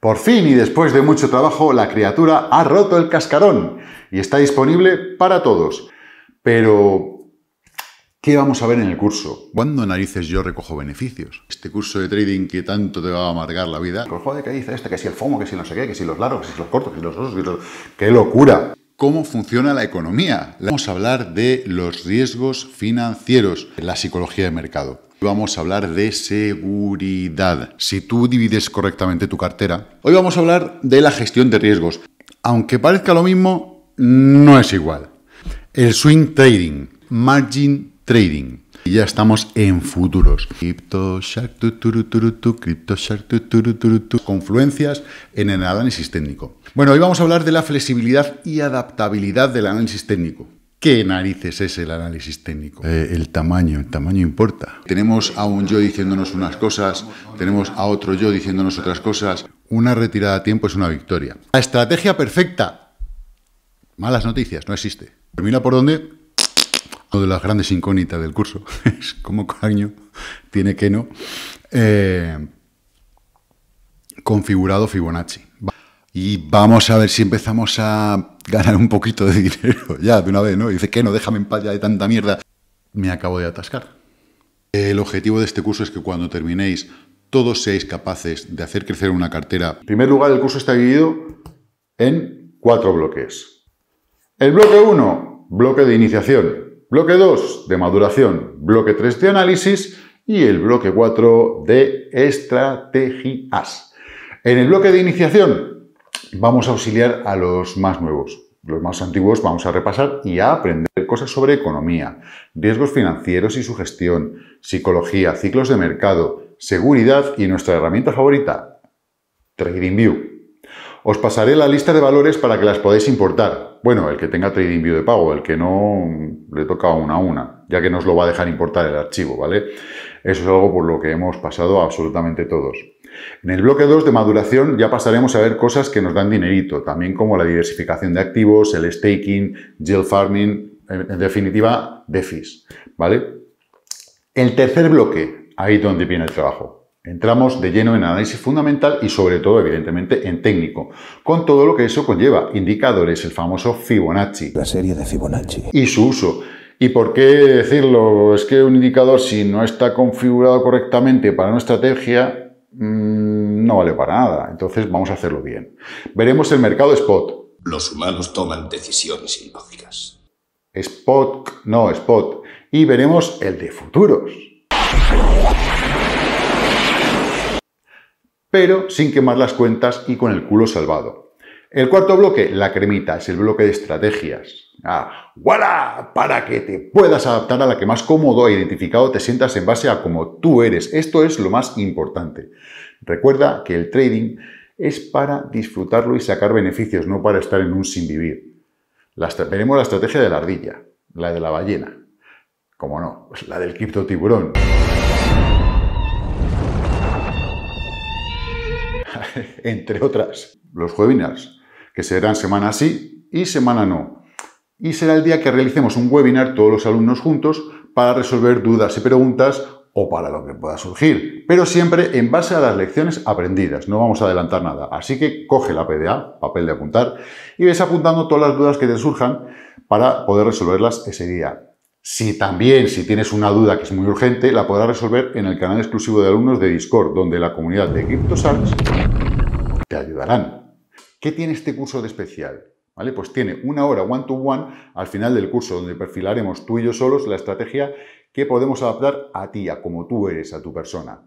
Por fin y después de mucho trabajo, la criatura ha roto el cascarón y está disponible para todos. Pero, ¿qué vamos a ver en el curso? ¿Cuándo narices yo recojo beneficios? Este curso de trading que tanto te va a amargar la vida. ¿qué dice este? Que si el FOMO, que si no sé qué, que si los largos, que si los cortos, que si los osos, que los... ¡Qué locura! cómo funciona la economía. Vamos a hablar de los riesgos financieros, la psicología de mercado. Vamos a hablar de seguridad. Si tú divides correctamente tu cartera. Hoy vamos a hablar de la gestión de riesgos. Aunque parezca lo mismo, no es igual. El swing trading, margin trading. Y ya estamos en futuros. Crypto Shark, Confluencias en el análisis técnico. Bueno, hoy vamos a hablar de la flexibilidad y adaptabilidad del análisis técnico. ¿Qué narices es el análisis técnico? Eh, el tamaño, el tamaño importa. Tenemos a un yo diciéndonos unas cosas, tenemos a otro yo diciéndonos otras cosas. Una retirada a tiempo es una victoria. La estrategia perfecta. Malas noticias, no existe. Termina por donde una de las grandes incógnitas del curso es cómo coño tiene que no eh, configurado Fibonacci. Y vamos a ver si empezamos a ganar un poquito de dinero ya de una vez, ¿no? dice, que no, déjame en paz ya de tanta mierda. Me acabo de atascar. El objetivo de este curso es que cuando terminéis todos seáis capaces de hacer crecer una cartera. En primer lugar, el curso está dividido en cuatro bloques. El bloque 1, bloque de iniciación. Bloque 2, de maduración. Bloque 3, de análisis. Y el bloque 4, de estrategias. En el bloque de iniciación, vamos a auxiliar a los más nuevos. Los más antiguos vamos a repasar y a aprender cosas sobre economía, riesgos financieros y su gestión, psicología, ciclos de mercado, seguridad y nuestra herramienta favorita, TradingView. Os pasaré la lista de valores para que las podáis importar. Bueno, el que tenga TradingView de pago, el que no, le toca una a una, ya que nos lo va a dejar importar el archivo, ¿vale? Eso es algo por lo que hemos pasado absolutamente todos. En el bloque 2 de maduración ya pasaremos a ver cosas que nos dan dinerito, también como la diversificación de activos, el staking, yield farming, en definitiva, DeFis, ¿vale? El tercer bloque, ahí es donde viene el trabajo. Entramos de lleno en análisis fundamental y sobre todo, evidentemente, en técnico, con todo lo que eso conlleva, indicadores, el famoso Fibonacci. La serie de Fibonacci. Y su uso. ¿Y por qué decirlo? Es que un indicador, si no está configurado correctamente para una estrategia, Mm, no vale para nada. Entonces vamos a hacerlo bien. Veremos el mercado spot. Los humanos toman decisiones ilógicas. Spot, no, spot. Y veremos el de futuros. Pero sin quemar las cuentas y con el culo salvado. El cuarto bloque, la cremita, es el bloque de estrategias. Ah, ¡Wala! Para que te puedas adaptar a la que más cómodo e identificado te sientas en base a cómo tú eres. Esto es lo más importante. Recuerda que el trading es para disfrutarlo y sacar beneficios, no para estar en un sin vivir. La, tenemos la estrategia de la ardilla, la de la ballena, como no, la del criptotiburón. tiburón. Entre otras, los webinars que serán semana sí y semana no. Y será el día que realicemos un webinar todos los alumnos juntos para resolver dudas y preguntas o para lo que pueda surgir, pero siempre en base a las lecciones aprendidas, no vamos a adelantar nada. Así que coge la PDA, papel de apuntar, y ves apuntando todas las dudas que te surjan para poder resolverlas ese día. Si también, si tienes una duda que es muy urgente, la podrás resolver en el canal exclusivo de alumnos de Discord, donde la comunidad de CryptoSarts te ayudarán. ¿Qué tiene este curso de especial? ¿Vale? Pues tiene una hora one-to-one al final del curso, donde perfilaremos tú y yo solos la estrategia que podemos adaptar a ti, a como tú eres, a tu persona.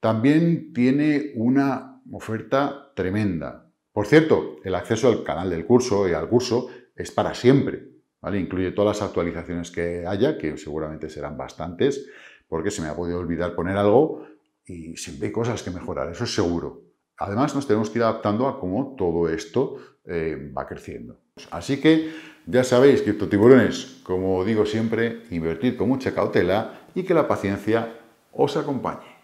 También tiene una oferta tremenda. Por cierto, el acceso al canal del curso y al curso es para siempre. ¿vale? Incluye todas las actualizaciones que haya, que seguramente serán bastantes, porque se me ha podido olvidar poner algo y siempre hay cosas que mejorar, eso es seguro. Además, nos tenemos que ir adaptando a cómo todo esto eh, va creciendo. Así que ya sabéis, tiburones, como digo siempre, invertid con mucha cautela y que la paciencia os acompañe.